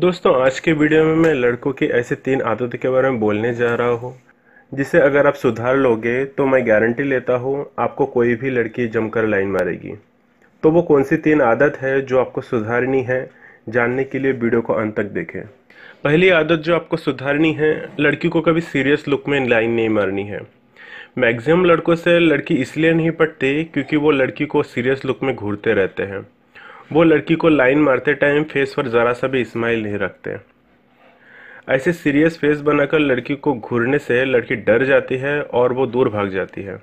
दोस्तों आज के वीडियो में मैं लड़कों की ऐसी तीन आदतों के बारे में बोलने जा रहा हूँ जिसे अगर आप सुधार लोगे तो मैं गारंटी लेता हूँ आपको कोई भी लड़की जमकर लाइन मारेगी तो वो कौन सी तीन आदत है जो आपको सुधारनी है जानने के लिए वीडियो को अंत तक देखें पहली आदत जो आपको सुधारनी है लड़की को कभी सीरियस लुक में लाइन नहीं मारनी है मैक्सिमम लड़कों से लड़की इसलिए नहीं पटती क्योंकि वो लड़की को सीरियस लुक में घूरते रहते हैं वो लड़की को लाइन मारते टाइम फेस पर ज़रा सा भी स्माइल नहीं रखते ऐसे सीरियस फेस बनाकर लड़की को घूरने से लड़की डर जाती है और वो दूर भाग जाती है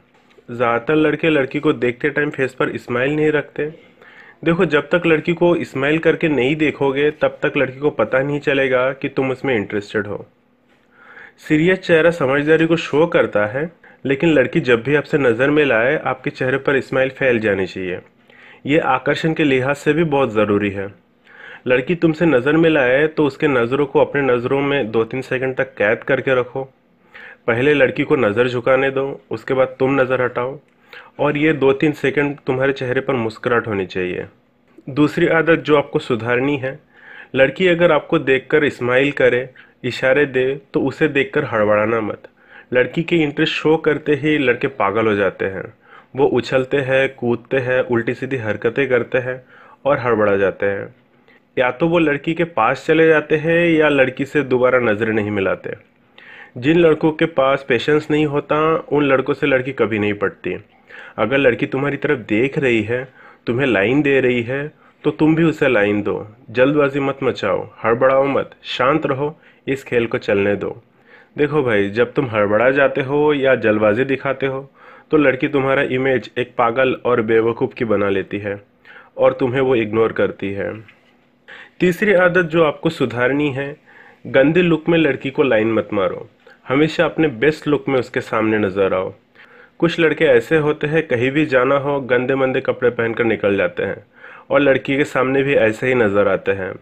ज़्यादातर लड़के लड़की को देखते टाइम फेस पर स्माइल नहीं रखते देखो जब तक लड़की को स्माइल करके नहीं देखोगे तब तक लड़की को पता नहीं चलेगा कि तुम उसमें इंटरेस्टेड हो सीरियस चेहरा समझदारी को शो करता है लेकिन लड़की जब भी आपसे नज़र में लाए आपके चेहरे पर स्माइल फैल जानी चाहिए ये आकर्षण के लिहाज से भी बहुत ज़रूरी है लड़की तुमसे नज़र में लाए तो उसके नज़रों को अपने नज़रों में दो तीन सेकंड तक कैद करके रखो पहले लड़की को नज़र झुकाने दो उसके बाद तुम नज़र हटाओ और ये दो तीन सेकंड तुम्हारे चेहरे पर मुस्कुराहट होनी चाहिए दूसरी आदत जो आपको सुधारनी है लड़की अगर आपको कर स्माइल करे इशारे दे तो उसे कर हड़बड़ाना मत लड़की के इंटरेस्ट शो करते ही लड़के पागल हो जाते हैं वो उछलते हैं कूदते हैं उल्टी सीधी हरकतें करते हैं और हड़बड़ा जाते हैं या तो वो लड़की के पास चले जाते हैं या लड़की से दोबारा नज़र नहीं मिलाते जिन लड़कों के पास पेशेंस नहीं होता उन लड़कों से लड़की कभी नहीं पटती अगर लड़की तुम्हारी तरफ देख रही है तुम्हें लाइन दे रही है तो तुम भी उसे लाइन दो जल्दबाजी मत मचाओ हड़बड़ाओ मत शांत रहो इस खेल को चलने दो देखो भाई जब तुम हड़बड़ा जाते हो या जल्दबाजी दिखाते हो तो लड़की तुम्हारा इमेज एक पागल और बेवकूफ़ की बना लेती है और तुम्हें वो इग्नोर करती है तीसरी आदत जो आपको सुधारनी है गंदे लुक में लड़की को लाइन मत मारो हमेशा अपने बेस्ट लुक में उसके सामने नज़र आओ कुछ लड़के ऐसे होते हैं कहीं भी जाना हो गंदे मंदे कपड़े पहनकर निकल जाते हैं और लड़की के सामने भी ऐसे ही नज़र आते हैं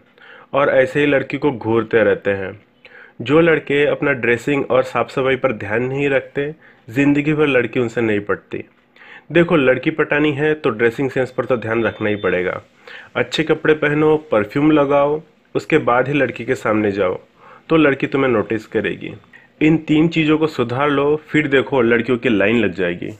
और ऐसे ही लड़की को घूरते रहते हैं जो लड़के अपना ड्रेसिंग और साफ सफाई पर ध्यान नहीं रखते ज़िंदगी भर लड़की उनसे नहीं पटती देखो लड़की पटानी है तो ड्रेसिंग सेंस पर तो ध्यान रखना ही पड़ेगा अच्छे कपड़े पहनो परफ्यूम लगाओ उसके बाद ही लड़की के सामने जाओ तो लड़की तुम्हें नोटिस करेगी इन तीन चीज़ों को सुधार लो फिर देखो लड़कियों की लाइन लग जाएगी